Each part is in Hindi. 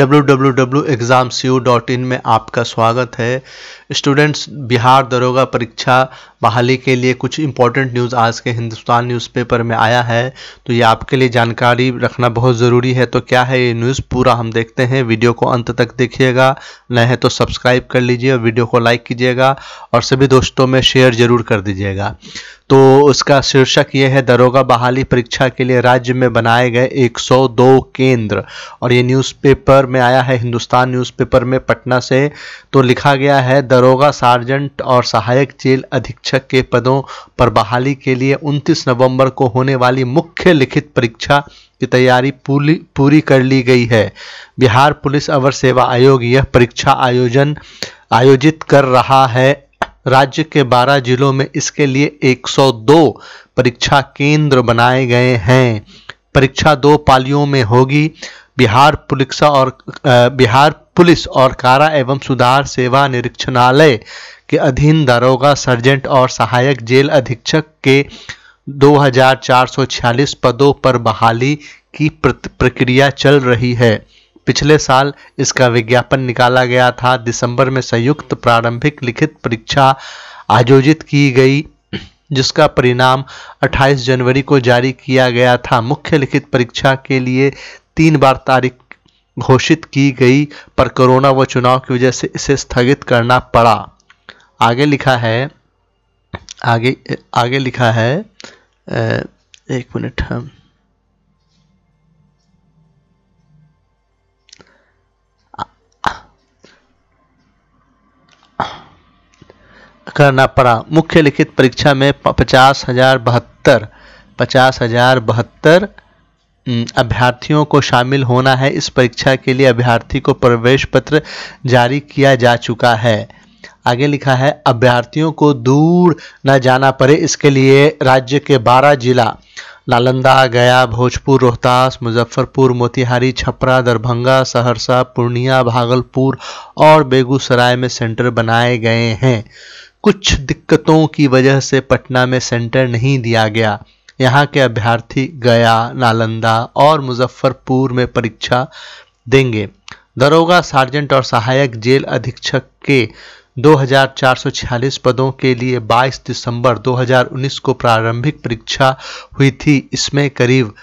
www.examcu.in में आपका स्वागत है स्टूडेंट्स बिहार दरोगा परीक्षा बहाली के लिए कुछ इंपॉर्टेंट न्यूज़ आज के हिंदुस्तान न्यूज़पेपर में आया है तो ये आपके लिए जानकारी रखना बहुत ज़रूरी है तो क्या है ये न्यूज़ पूरा हम देखते हैं वीडियो को अंत तक देखिएगा न है तो सब्सक्राइब कर लीजिए वीडियो को लाइक कीजिएगा और सभी दोस्तों में शेयर ज़रूर कर दीजिएगा तो उसका शीर्षक ये है दरोगा बहाली परीक्षा के लिए राज्य में बनाए गए 102 केंद्र और ये न्यूज़पेपर में आया है हिंदुस्तान न्यूज़पेपर में पटना से तो लिखा गया है दरोगा सार्जेंट और सहायक जेल अधीक्षक के पदों पर बहाली के लिए 29 नवंबर को होने वाली मुख्य लिखित परीक्षा की तैयारी पूरी पूरी कर ली गई है बिहार पुलिस अवर सेवा आयोग यह परीक्षा आयोजन आयोजित कर रहा है राज्य के 12 जिलों में इसके लिए 102 परीक्षा केंद्र बनाए गए हैं परीक्षा दो पालियों में होगी बिहार पुलिस और बिहार पुलिस और कारा एवं सुधार सेवा निरीक्षणालय के अधीन दारोगा सर्जेंट और सहायक जेल अधीक्षक के 2446 पदों पर बहाली की प्रक्रिया चल रही है पिछले साल इसका विज्ञापन निकाला गया था दिसंबर में संयुक्त प्रारंभिक लिखित परीक्षा आयोजित की गई जिसका परिणाम 28 जनवरी को जारी किया गया था मुख्य लिखित परीक्षा के लिए तीन बार तारीख घोषित की गई पर कोरोना व चुनाव की वजह से इसे स्थगित करना पड़ा आगे लिखा है आगे आगे लिखा है एक मिनट हम करना पड़ा मुख्य लिखित परीक्षा में पचास हजार बहत्तर पचास हजार बहत्तर अभ्यर्थियों को शामिल होना है इस परीक्षा के लिए अभ्यर्थी को प्रवेश पत्र जारी किया जा चुका है आगे लिखा है अभ्यर्थियों को दूर न जाना पड़े इसके लिए राज्य के 12 जिला नालंदा गया भोजपुर रोहतास मुजफ्फरपुर मोतिहारी छपरा दरभंगा सहरसा पूर्णिया भागलपुर और बेगूसराय में सेंटर बनाए गए हैं कुछ दिक्कतों की वजह से पटना में सेंटर नहीं दिया गया यहाँ के अभ्यर्थी गया नालंदा और मुजफ्फरपुर में परीक्षा देंगे दरोगा सार्जेंट और सहायक जेल अधीक्षक के 2446 पदों के लिए 22 दिसंबर 2019 को प्रारंभिक परीक्षा हुई थी इसमें करीब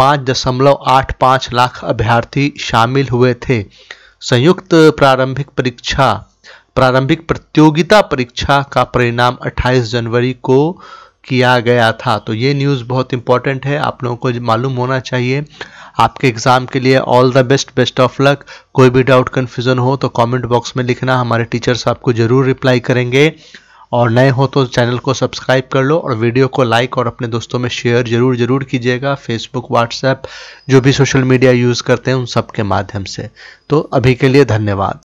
5.85 लाख अभ्यर्थी शामिल हुए थे संयुक्त प्रारंभिक परीक्षा प्रारंभिक प्रतियोगिता परीक्षा का परिणाम 28 जनवरी को किया गया था तो ये न्यूज़ बहुत इंपॉर्टेंट है आप लोगों को मालूम होना चाहिए आपके एग्ज़ाम के लिए all the best best of luck कोई भी डाउट कन्फ्यूज़न हो तो कमेंट बॉक्स में लिखना हमारे टीचर्स आपको ज़रूर रिप्लाई करेंगे और नए हो तो चैनल को सब्सक्राइब कर लो और वीडियो को लाइक और अपने दोस्तों में शेयर ज़रूर ज़रूर कीजिएगा फेसबुक व्हाट्सएप जो भी सोशल मीडिया यूज़ करते हैं उन सब के माध्यम से तो अभी के लिए धन्यवाद